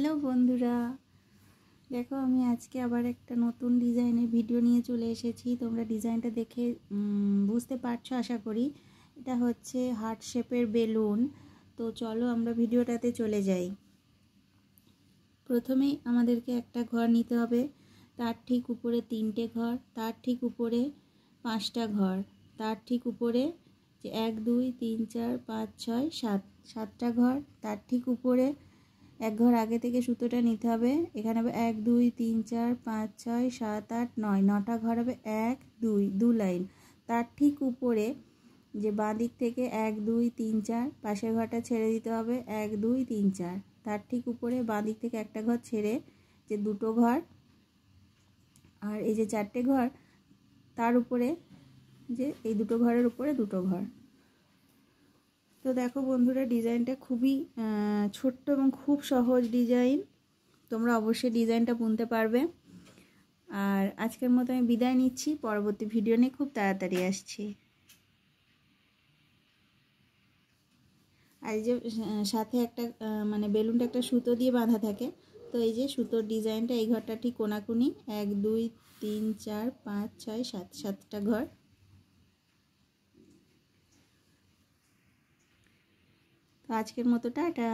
hello বন্ধুরা দেখো আমি আজকে আবার একটা নতুন ডিজাইনের ভিডিও নিয়ে চলে এসেছি তোমরা ডিজাইনটা দেখে বুঝতে পারছো আশা করি এটা হচ্ছে হার্ট শেপের বেলুন তো চলো আমরা ভিডিওটাতে চলে যাই প্রথমেই আমাদেরকে একটা ঘর নিতে হবে তার ঠিক উপরে তিনটে ঘর তার ঠিক উপরে পাঁচটা ঘর তার ঠিক উপরে যে এক দুই তিন চার পাঁচ ছয় সাত সাতটা ঘর তার ঠিক উপরে এক ঘর আগে থেকে সুতোটা নিতে হবে এখানে হবে এক দুই তিন চার পাঁচ ছয় সাত আট নয় নটা ঘর হবে এক দুই দু লাইন তার ঠিক উপরে যে বাঁ দিক থেকে এক দুই তিন চার পাশের ঘরটা ছেড়ে দিতে হবে এক দুই তিন চার তার ঠিক উপরে বাঁ দিক থেকে একটা ঘর ছেড়ে যে দুটো ঘর আর এই যে চারটে ঘর তার উপরে যে এই দুটো ঘরের উপরে দুটো ঘর তো দেখো বন্ধুরা ডিজাইনটা খুবই ছোট্ট এবং খুব সহজ ডিজাইন তোমরা অবশ্যই ডিজাইনটা বুনতে পারবে আর আজকের মতো আমি বিদায় নিচ্ছি পরবর্তী ভিডিও নিয়ে খুব তাড়াতাড়ি আসছি আর এই যে সাথে একটা মানে বেলুনটা একটা সুতো দিয়ে বাঁধা থাকে তো এই যে সুতোর ডিজাইনটা এই ঘরটা ঠিক কোনাকুনি এক দুই তিন চার পাঁচ ছয় সাত সাতটা ঘর আজকের মতো টাটা